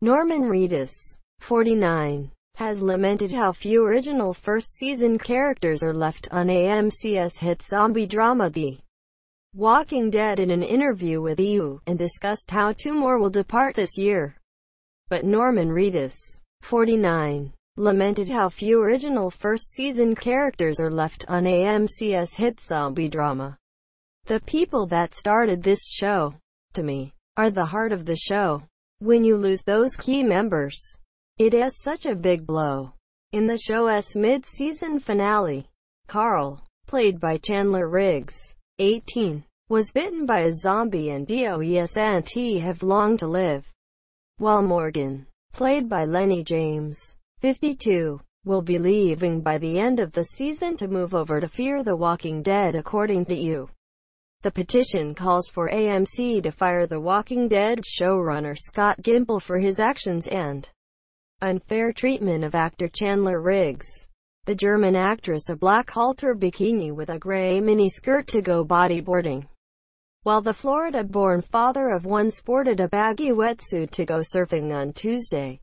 Norman Reedus, 49, has lamented how few original first-season characters are left on AMC's hit zombie drama The Walking Dead in an interview with EU, and discussed how two more will depart this year. But Norman Reedus, 49, lamented how few original first-season characters are left on AMC's hit zombie drama. The people that started this show, to me, are the heart of the show. When you lose those key members, it is such a big blow. In the show's mid-season finale, Carl, played by Chandler Riggs, 18, was bitten by a zombie and DOESNT have long to live, while Morgan, played by Lenny James, 52, will be leaving by the end of the season to move over to Fear the Walking Dead according to you. The petition calls for AMC to fire The Walking Dead showrunner Scott Gimple for his actions and unfair treatment of actor Chandler Riggs. The German actress a black halter bikini with a gray miniskirt to go bodyboarding, while the Florida-born father of one sported a baggy wetsuit to go surfing on Tuesday.